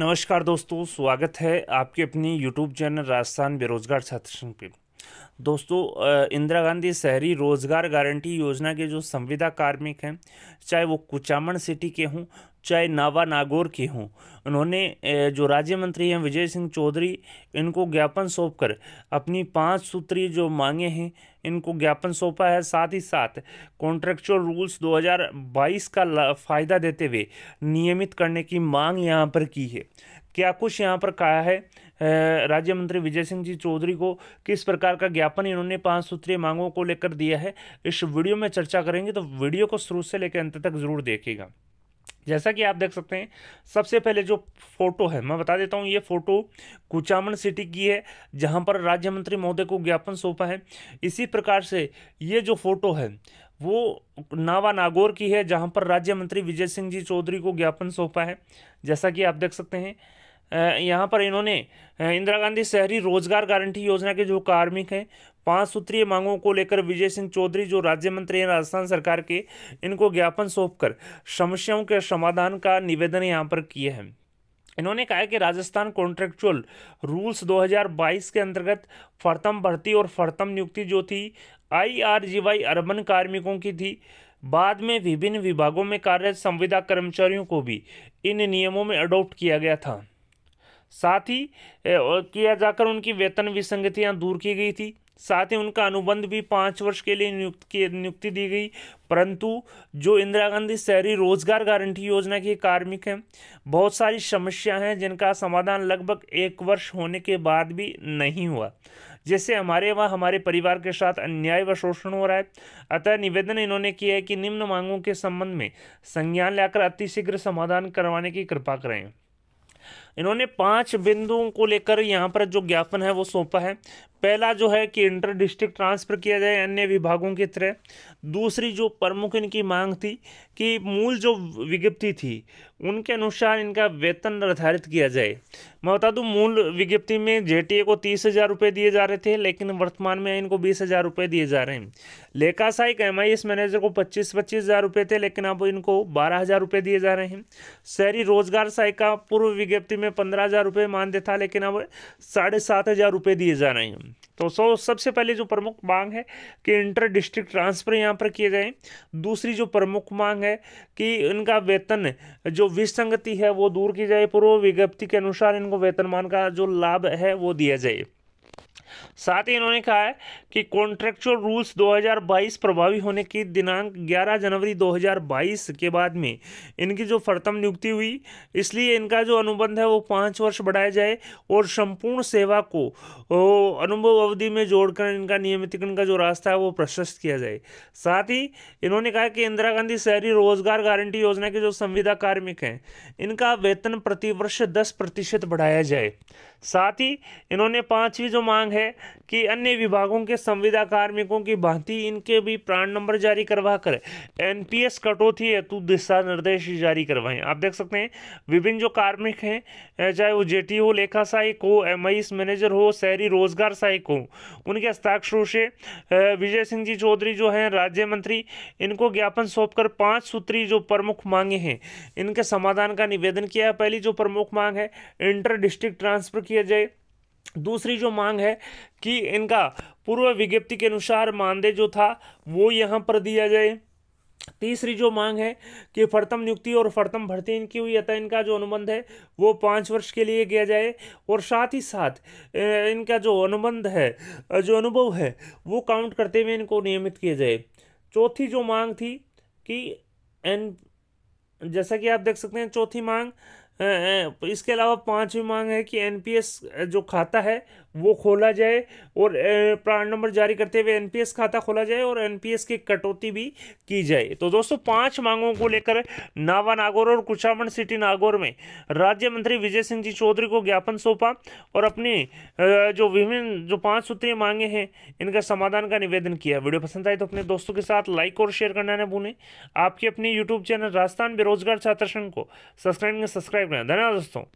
नमस्कार दोस्तों स्वागत है आपके अपनी यूट्यूब चैनल राजस्थान बेरोजगार छात्र संघ पर दोस्तों इंदिरा गांधी शहरी रोजगार गारंटी योजना के जो संविदा कार्मिक हैं चाहे वो कुचामण सिटी के हों चाहे नावा नागौर के हों उन्होंने जो राज्य मंत्री हैं विजय सिंह चौधरी इनको ज्ञापन सौंपकर अपनी पांच सूत्रीय जो मांगे हैं इनको ज्ञापन सौंपा है साथ ही साथ कॉन्ट्रेक्चुअल रूल्स 2022 का फ़ायदा देते हुए नियमित करने की मांग यहाँ पर की है क्या कुछ यहाँ पर कहा है राज्य मंत्री विजय सिंह जी चौधरी को किस प्रकार का ज्ञापन इन्होंने पांच सूत्रीय मांगों को लेकर दिया है इस वीडियो में चर्चा करेंगे तो वीडियो को शुरू से लेकर अंत तक जरूर देखिएगा जैसा कि आप देख सकते हैं सबसे पहले जो फोटो है मैं बता देता हूँ ये फोटो कुचामन सिटी की है जहाँ पर राज्य मंत्री महोदय को ज्ञापन सौंपा है इसी प्रकार से ये जो फोटो है वो नावा नागौर की है जहाँ पर राज्य मंत्री विजय सिंह जी चौधरी को ज्ञापन सौंपा है जैसा कि आप देख सकते हैं यहाँ पर इन्होंने इंदिरा गांधी शहरी रोजगार गारंटी योजना के जो कार्मिक हैं पांच सूत्रीय मांगों को लेकर विजय सिंह चौधरी जो राज्य मंत्री हैं राजस्थान सरकार के इनको ज्ञापन सौंपकर समस्याओं के समाधान का निवेदन यहाँ पर किए हैं इन्होंने कहा कि राजस्थान कॉन्ट्रेक्चुअल रूल्स 2022 के अंतर्गत फर्तम भर्ती और फर्तम नियुक्ति जो थी आईआरजीवाई अर्बन कार्मिकों की थी बाद में विभिन्न विभागों में कार्यरत संविदा कर्मचारियों को भी इन नियमों में अडोप्ट किया गया था साथ ही किया जाकर उनकी वेतन विसंगतियां दूर की गई थी साथ ही उनका अनुबंध भी पाँच वर्ष के लिए नियुक्त की नियुक्ति दी गई परंतु जो इंदिरा गांधी शहरी रोजगार गारंटी योजना के कार्मिक हैं बहुत सारी समस्या हैं जिनका समाधान लगभग एक वर्ष होने के बाद भी नहीं हुआ जैसे हमारे वहाँ हमारे परिवार के साथ अन्याय व शोषण हो रहा है अतः निवेदन इन्होंने किया है कि निम्न मांगों के संबंध में संज्ञान लाकर अतिशीघ्र समाधान करवाने की कृपा करें इन्होंने पांच बिंदुओं को लेकर यहाँ पर जो ज्ञापन है वो सौंपा है पहला जो है कि इंटर डिस्ट्रिक्ट ट्रांसफ़र किया जाए अन्य विभागों की तरह दूसरी जो प्रमुख इनकी मांग थी कि मूल जो विज्ञप्ति थी उनके अनुसार इनका वेतन निर्धारित किया जाए मैं बता दूं मूल विज्ञप्ति में जेटीए को तीस हज़ार रुपये दिए जा रहे थे लेकिन वर्तमान में इनको बीस हज़ार रुपये दिए जा रहे हैं लेखा सहायक एम मैनेजर को पच्चीस पच्चीस हज़ार थे लेकिन अब इनको बारह हज़ार रुपये दिए जा रहे हैं शहरी रोजगार सहायिका का पूर्व विज्ञप्ति में में पंद्रह हज़ार रुपये मानदेय था लेकिन अब साढ़े सात हज़ार रुपये दिए जा रहे हैं तो सो सबसे पहले जो प्रमुख मांग है कि इंटर डिस्ट्रिक्ट ट्रांसफ़र यहाँ पर किए जाएँ दूसरी जो प्रमुख मांग है कि इनका वेतन जो विसंगति है वो दूर की जाए पूर्व विज्ञप्ति के अनुसार इनको वेतनमान का जो लाभ है वो दिया जाए साथ ही इन्होंने कहा है कि कॉन्ट्रेक्चुअल रूल्स 2022 प्रभावी होने की दिनांक 11 जनवरी 2022 के बाद में इनकी जो फरतम नियुक्ति हुई इसलिए इनका जो अनुबंध है वो पाँच वर्ष बढ़ाया जाए और संपूर्ण सेवा को अनुभव अवधि में जोड़कर इनका नियमितीकरण का जो रास्ता है वो प्रशस्त किया जाए साथ ही इन्होंने कहा कि इंदिरा गांधी शहरी रोजगार गारंटी योजना के जो संविदा कार्मिक हैं इनका वेतन प्रतिवर्ष दस प्रतिशत बढ़ाया जाए साथ ही इन्होंने पाँचवीं जो मांग है कि अन्य विभागों के संविदा कार्मिकों की भांति इनके भी प्राण नंबर जारी करवा कर एन पी एस कटौती हेतु दिशा निर्देश जारी करवाएं आप देख सकते हैं विभिन्न जो कार्मिक हैं चाहे वो जेटी हो लेखा सहायक हो एमआईएस मैनेजर हो शहरी रोजगार सहायक हो उनके हस्ताक्षरों से विजय सिंह जी चौधरी जो हैं राज्य मंत्री इनको ज्ञापन सौंपकर पांच सूत्री जो प्रमुख मांगे हैं इनके समाधान का निवेदन किया है पहली जो प्रमुख मांग है इंटर डिस्ट्रिक्ट ट्रांसफर किया जाए दूसरी जो मांग है कि इनका पूर्व विज्ञप्ति के अनुसार मानदेय जो था वो यहाँ पर दिया जाए तीसरी जो मांग है कि फर्तम नियुक्ति और फर्तम भर्ती इनकी हुई अतः इनका जो अनुबंध है वो पाँच वर्ष के लिए किया जाए और साथ ही साथ इनका जो अनुबंध है जो अनुभव है वो काउंट करते हुए इनको नियमित किया जाए चौथी जो मांग थी कि एन जैसा कि आप देख सकते हैं चौथी मांग तो इसके अलावा पांचवी मांग है कि एनपीएस जो खाता है वो खोला जाए और प्राण नंबर जारी करते हुए एनपीएस खाता खोला जाए और एनपीएस की कटौती भी की जाए तो दोस्तों पांच मांगों को लेकर नावा नागौर और कुचामण सिटी नागौर में राज्य मंत्री विजय सिंह जी चौधरी को ज्ञापन सौंपा और अपनी जो विभिन्न जो पांच सूत्रीय मांगे हैं इनका समाधान का निवेदन किया वीडियो पसंद आए तो अपने दोस्तों के साथ लाइक और शेयर करना न भूलें आपके अपने यूट्यूब चैनल राजस्थान बेरोजगार छात्र संघ को subscribe subscribe Instagram, Daniel Anderson.